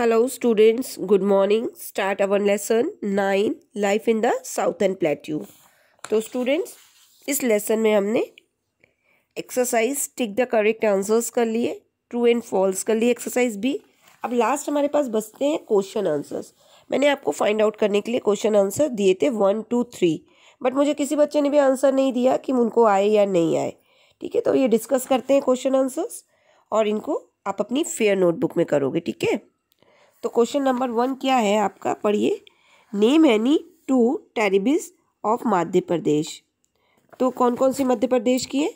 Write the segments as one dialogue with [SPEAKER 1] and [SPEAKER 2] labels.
[SPEAKER 1] hello students good morning start our lesson nine life in the southern plateau तो students इस lesson में हमने exercise tick the correct answers कर लिए true and false कर लिए एक्सरसाइज भी अब लास्ट हमारे पास बचते हैं क्वेश्चन आंसर्स मैंने आपको फाइंड आउट करने के लिए क्वेश्चन आंसर दिए थे वन टू थ्री बट मुझे किसी बच्चे ने भी आंसर नहीं दिया कि उनको आए या नहीं आए ठीक है तो ये डिस्कस करते हैं क्वेश्चन आंसर्स और इनको आप अपनी फेयर नोटबुक में करोगे ठीक है तो क्वेश्चन नंबर वन क्या है आपका पढ़िए name any two tribes of Madhya Pradesh तो कौन कौन से मध्य प्रदेश की है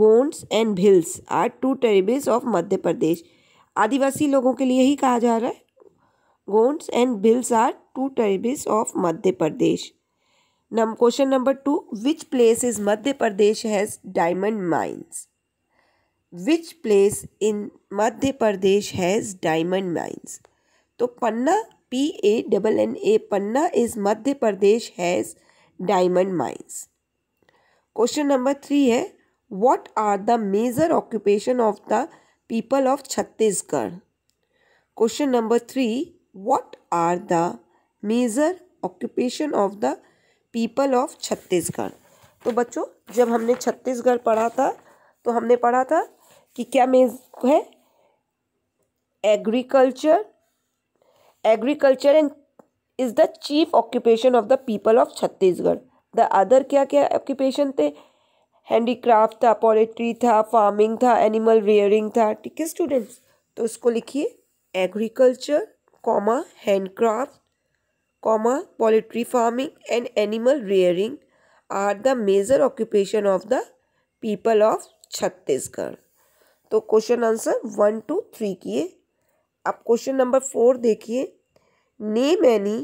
[SPEAKER 1] Gonds and Bhils are two tribes of Madhya Pradesh आदिवासी लोगों के लिए ही कहा जा रहा है Gonds and Bhils are two tribes of Madhya Pradesh नम question number two which place is Madhya Pradesh has diamond mines which place in Madhya Pradesh has diamond mines तो Panna P A double N A Panna is Madhya Pradesh has diamond mines question number three है what are the major occupation of the people of Chhattisgarh question number three what are the major occupation of the people of Chhattisgarh तो बच्चों जब हमने छत्तीसगढ़ पढ़ा था तो हमने पढ़ा था कि क्या मेज है agriculture agriculture and is the chief occupation of the people of Chhattisgarh the other क्या क्या ऑक्यूपेशन थे हैंडीक्राफ्ट था पोल्ट्री था फार्मिंग था एनिमल रेयरिंग था ठीक है स्टूडेंट्स तो उसको लिखिए agriculture comma handicraft comma poultry farming and animal rearing are the major occupation of the people of Chhattisgarh तो question answer one two three किए अब क्वेश्चन नंबर फोर देखिए name any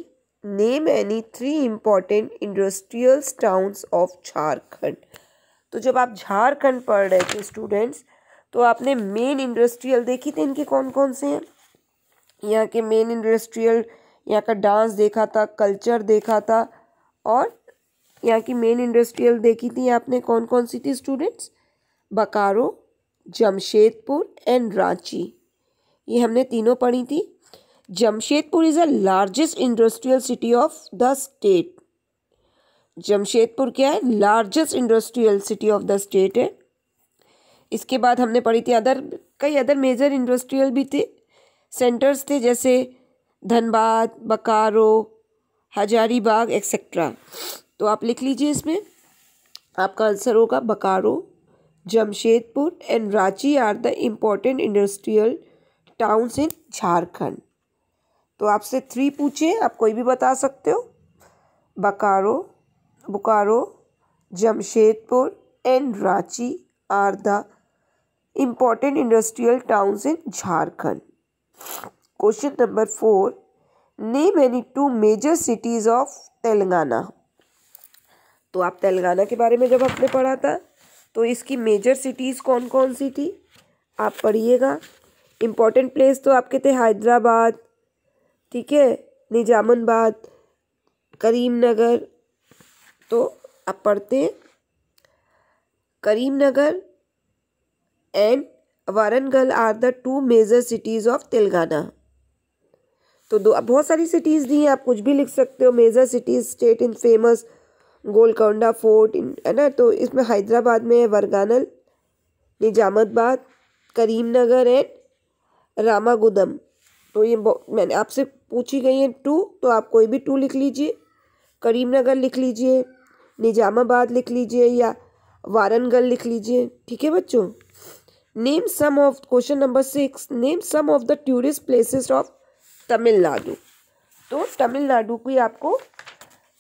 [SPEAKER 1] name any three important industrials towns of Jharkhand तो जब आप झारखंड पढ़ रहे थे स्टूडेंट्स तो आपने मेन इंडस्ट्रियल देखे थे इनके कौन कौन से हैं यहाँ के मेन इंडस्ट्रियल यहाँ का डांस देखा था कल्चर देखा था और यहाँ की मेन इंडस्ट्रियल देखी थी आपने कौन कौन सी थी स्टूडेंट्स बकारो जमशेदपुर एंड रांची ये हमने तीनों पढ़ी थी Jamshedpur is a largest industrial city of the state Jamshedpur क्या है largest industrial city of the state है इसके बाद हमने पढ़ी थी अदर कई अदर मेजर इंडस्ट्रियल भी थे सेंटर्स थे जैसे धनबाद बकारो हजारीबाग एक्सेट्रा तो आप लिख लीजिए इसमें आपका आंसर होगा Bokaro Jamshedpur and Ranchi are the important industrial towns in Jharkhand तो आपसे थ्री पूछे आप कोई भी बता सकते हो Bokaro Bokaro Jamshedpur and Ranchi are the important industrial towns in Jharkhand question number four name any two major cities of Telangana तो आप तेलंगाना के बारे में जब आपने पढ़ा था तो इसकी मेजर सिटीज़ कौन कौन सी थी आप पढ़िएगा इम्पॉर्टेंट प्लेस तो आपके थे हैदराबाद ठीक है करीम नगर तो आप पढ़ते हैं नगर and Warangal are the two major cities of Telangana तो दो अब बहुत सारी सिटीज़ दी हैं आप कुछ भी लिख सकते हो major cities state in famous Golconda fort in है ना तो इसमें हैदराबाद में है वरगानल निजामदाबाद करीमनगर एंड रामागुदम तो ये मैंने आपसे पूछी गई है टू तो आप कोई भी टू लिख लीजिए करीमनगर लिख लीजिए निजामाबाद लिख लीजिए या वारनगल लिख लीजिए ठीक है बच्चों name some of question number six name some of the tourist places of Tamil Nadu तो तमिलनाडु की आपको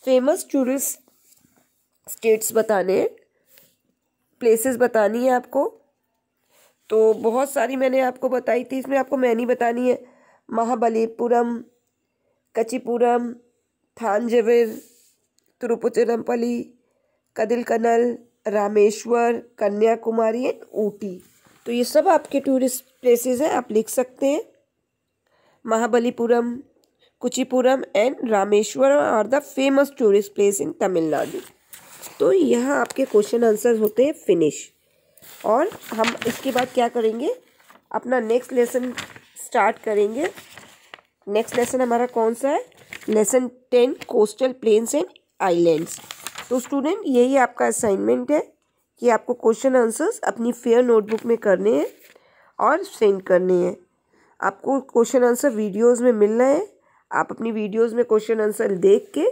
[SPEAKER 1] फेमस टूरिस्ट स्टेट्स बताने हैं प्लेसेस बतानी है आपको तो बहुत सारी मैंने आपको बताई थी इसमें आपको मैनी बतानी है महाबलीपुरम कचीपुरम थानजवर कदिल कदिलकनल रामेश्वर कन्याकुमारी एंड ऊटी तो ये सब आपके टूरिस्ट प्लेसेस हैं आप लिख सकते हैं Mahabalipuram कुचीपुरम and Rameshwar are the famous tourist place in Tamil Nadu तो यहाँ आपके क्वेश्चन आंसर होते हैं फिनिश और हम इसके बाद क्या करेंगे अपना नेक्स्ट लेसन स्टार्ट करेंगे नेक्स्ट लेसन हमारा कौन सा है lesson ten coastal plains and islands तो स्टूडेंट यही आपका असाइनमेंट है कि आपको क्वेश्चन आंसर्स अपनी फेयर नोटबुक में करने हैं और सेंड करने हैं आपको क्वेश्चन आंसर वीडियोस में मिल रहे हैं आप अपनी वीडियोस में क्वेश्चन आंसर देख के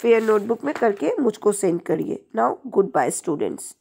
[SPEAKER 1] फेयर नोटबुक में करके मुझको सेंड करिए नाउ गुड बाय स्टूडेंट्स